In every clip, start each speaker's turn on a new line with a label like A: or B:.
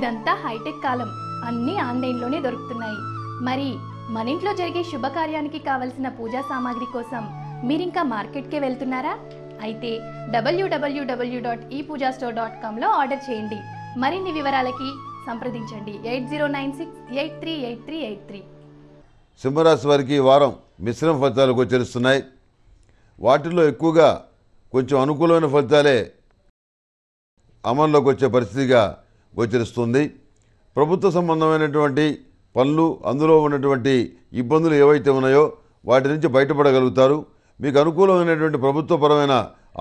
A: ఇదంతా హైటెక్ కాలం అన్నీ ఆన్లైన్లోనే దొరుకుతున్నాయి మరి మన ఇంట్లో జరిగే శుభకార్యానికి కావలసిన పూజా సామాగ్రి కోసం మీరింకా మార్కెట్కే వెళ్తున్నారా అయితే W W W dot E puja store dot కామ్లో ఆర్డర్ చేయండి మరిన్ని వివరాలకి సంప్రదించండి eight zero nine six eight three eight three eight three
B: సింహరాశి వారికి ఈ వారం మిశ్రమ ఫలితాలు గోచరిస్తున్నాయి వాటిల్లో ఎక్కువగా కొంచెం అనుకూలమైన ఫలితాలే అమల్లోకి వచ్చే పరిస్థితిగా గోచరిస్తుంది ప్రభుత్వ సంబంధమైనటువంటి పనులు అందులో ఉన్నటువంటి ఇబ్బందులు ఏవైతే ఉన్నాయో వాటి నుంచి బయటపడగలుగుతారు మీకు అనుకూలమైనటువంటి ప్రభుత్వపరమైన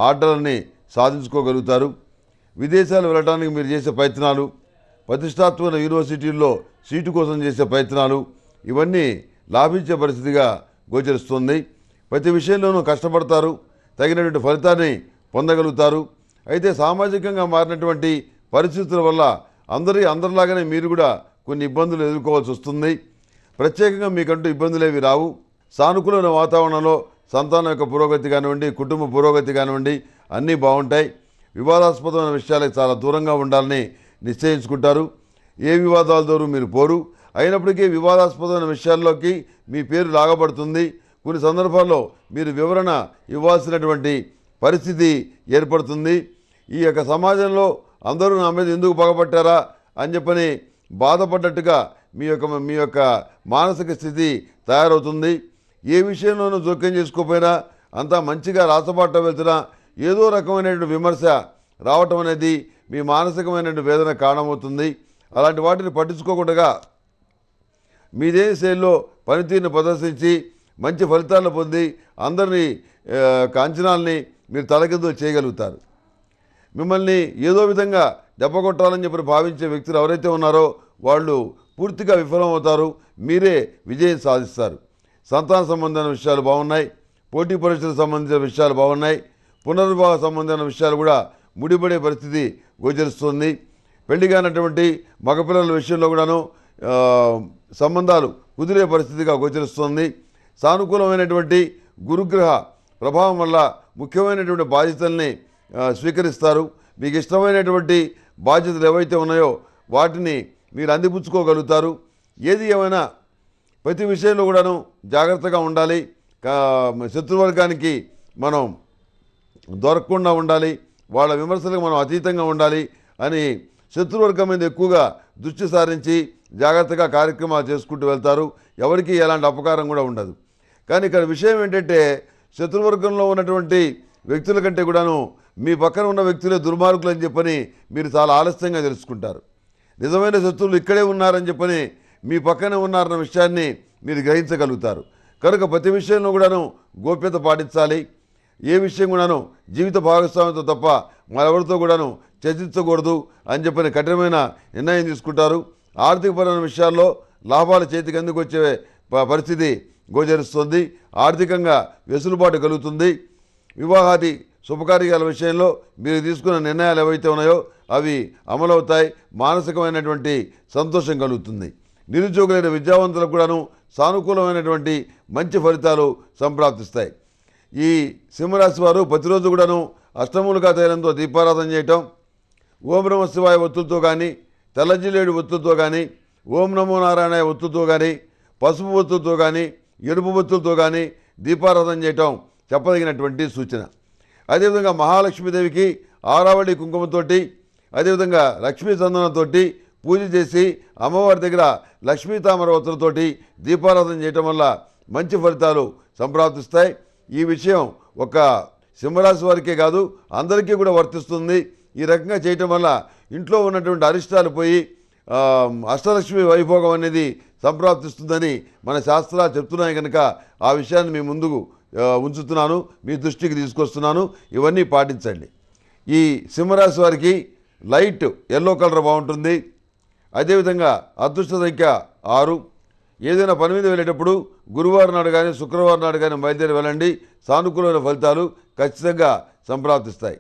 B: ఆర్డర్ని సాధించుకోగలుగుతారు విదేశాలు వెళ్ళడానికి మీరు చేసే ప్రయత్నాలు ప్రతిష్టాత్మక యూనివర్సిటీల్లో సీటు కోసం చేసే ప్రయత్నాలు ఇవన్నీ లాభించే పరిస్థితిగా గోచరిస్తుంది ప్రతి విషయంలోనూ కష్టపడతారు తగినటువంటి ఫలితాన్ని పొందగలుగుతారు అయితే సామాజికంగా మారినటువంటి పరిస్థితుల వల్ల అందరి అందరిలాగానే మీరు కూడా కొన్ని ఇబ్బందులు ఎదుర్కోవాల్సి వస్తుంది ప్రత్యేకంగా మీకంటూ ఇబ్బందులేవి రావు సానుకూలమైన వాతావరణంలో సంతానం యొక్క పురోగతి కానివ్వండి కుటుంబ పురోగతి కానివ్వండి అన్నీ బాగుంటాయి వివాదాస్పదమైన విషయాలకు చాలా దూరంగా ఉండాలని నిశ్చయించుకుంటారు ఏ వివాదాల ద్వారా మీరు పోరు అయినప్పటికీ వివాదాస్పదమైన విషయాల్లోకి మీ పేరు లాగబడుతుంది కొన్ని సందర్భాల్లో మీరు వివరణ ఇవ్వాల్సినటువంటి పరిస్థితి ఏర్పడుతుంది ఈ యొక్క సమాజంలో అందరూ నా మీద ఎందుకు పగపట్టారా అని చెప్పని బాధపడ్డట్టుగా మీ యొక్క మీ యొక్క మానసిక స్థితి తయారవుతుంది ఏ విషయంలోనూ జోక్యం చేసుకోకపోయినా అంతా మంచిగా రాసబాట వెళ్తున్నా ఏదో రకమైనటువంటి విమర్శ రావటం అనేది మీ మానసికమైనటువంటి వేదన కారణమవుతుంది అలాంటి వాటిని పట్టించుకోకుండా మీదే శైలిలో పనితీరును ప్రదర్శించి మంచి ఫలితాలను పొంది అందరినీ అంచనాల్ని మీరు తలకిందులు చేయగలుగుతారు మిమ్మల్ని ఏదో విధంగా దెబ్బ కొట్టాలని చెప్పి భావించే వ్యక్తులు ఎవరైతే ఉన్నారో వాళ్ళు పూర్తిగా విఫలమవుతారు మీరే విజయం సాధిస్తారు సంతాన సంబంధమైన విషయాలు బాగున్నాయి పోటీ పరీక్షలకు సంబంధించిన విషయాలు బాగున్నాయి పునర్వివాహ సంబంధమైన విషయాలు కూడా ముడిపడే పరిస్థితి గోచరిస్తుంది పెళ్లి కానటువంటి మగపిల్లల విషయంలో కూడాను సంబంధాలు కుదిరే పరిస్థితిగా గోచరిస్తుంది సానుకూలమైనటువంటి గురుగ్రహ ప్రభావం వల్ల ముఖ్యమైనటువంటి బాధ్యతల్ని స్వీకరిస్తారు మీకు ఇష్టమైనటువంటి బాధ్యతలు ఏవైతే ఉన్నాయో వాటిని మీరు అందిపుచ్చుకోగలుగుతారు ఏది ఏమైనా ప్రతి విషయంలో కూడాను జాగ్రత్తగా ఉండాలి శత్రువర్గానికి మనం దొరకకుండా ఉండాలి వాళ్ళ విమర్శలకు మనం అతీతంగా ఉండాలి అని శత్రువర్గం మీద ఎక్కువగా దృష్టి సారించి జాగ్రత్తగా కార్యక్రమాలు చేసుకుంటూ వెళ్తారు ఎవరికి ఎలాంటి అపకారం కూడా ఉండదు కానీ ఇక్కడ విషయం ఏంటంటే శత్రువర్గంలో ఉన్నటువంటి వ్యక్తుల కంటే కూడాను మీ పక్కన ఉన్న వ్యక్తులే దుర్మార్గులు అని చెప్పని మీరు చాలా ఆలస్యంగా తెలుసుకుంటారు నిజమైన శత్రువులు ఇక్కడే ఉన్నారని చెప్పని మీ పక్కనే ఉన్నారన్న విషయాన్ని మీరు గ్రహించగలుగుతారు కనుక ప్రతి విషయంలో కూడాను గోప్యత పాటించాలి ఏ విషయం కూడాను జీవిత భాగస్వామ్యంతో తప్ప మరెవరితో కూడాను చర్చించకూడదు అని చెప్పని కఠినమైన నిర్ణయం తీసుకుంటారు ఆర్థికపరమైన విషయాల్లో లాభాలు చేతికి ఎందుకు వచ్చే పరిస్థితి గోచరిస్తుంది ఆర్థికంగా వెసులుబాటు కలుగుతుంది వివాహాది శుభకార్యాల విషయంలో మీరు తీసుకున్న నిర్ణయాలు ఏవైతే ఉన్నాయో అవి అమలవుతాయి మానసికమైనటువంటి సంతోషం కలుగుతుంది నిరుద్యోగులైన విద్యావంతులకు కూడాను సానుకూలమైనటువంటి మంచి ఫలితాలు సంప్రాప్తిస్తాయి ఈ సింహరాశి వారు ప్రతిరోజు కూడాను అష్టములుగా తైలంతో దీపారాధన చేయటం ఓం నమ శివాయ ఒత్తులతో కానీ తెల్లజిల్లేడు ఒత్తులతో కానీ ఓం నమో నారాయణ ఒత్తులతో కానీ పసుపు ఒత్తులతో కానీ ఎరుపు ఒత్తులతో కానీ దీపారాధన చేయటం చెప్పదగినటువంటి సూచన అదేవిధంగా మహాలక్ష్మీదేవికి ఆరావళి కుంకుమతోటి అదేవిధంగా లక్ష్మీ చందనంతోటి పూజ చేసి అమ్మవారి దగ్గర లక్ష్మీ వత్తులతోటి దీపారాధన చేయటం వల్ల మంచి ఫలితాలు సంప్రాప్తిస్తాయి ఈ విషయం ఒక సింహరాశి వారికే కాదు అందరికీ కూడా వర్తిస్తుంది ఈ రకంగా చేయటం వల్ల ఇంట్లో ఉన్నటువంటి అరిష్టాలు పోయి అష్టలక్ష్మి వైభోగం అనేది సంప్రాప్తిస్తుందని మన శాస్త్రాలు చెప్తున్నాయి కనుక ఆ విషయాన్ని మీ ముందుకు ఉంచుతున్నాను మీ దృష్టికి తీసుకొస్తున్నాను ఇవన్నీ పాటించండి ఈ సింహరాశి వారికి లైట్ ఎల్లో కలర్ బాగుంటుంది అదేవిధంగా అదృష్ట సంఖ్య ఆరు ఏదైనా పని మీద వెళ్ళేటప్పుడు గురువారం నాడు కానీ శుక్రవారం నాడు కానీ బయలుదేరి వెళ్ళండి సానుకూలమైన ఫలితాలు ఖచ్చితంగా సంప్రాప్తిస్తాయి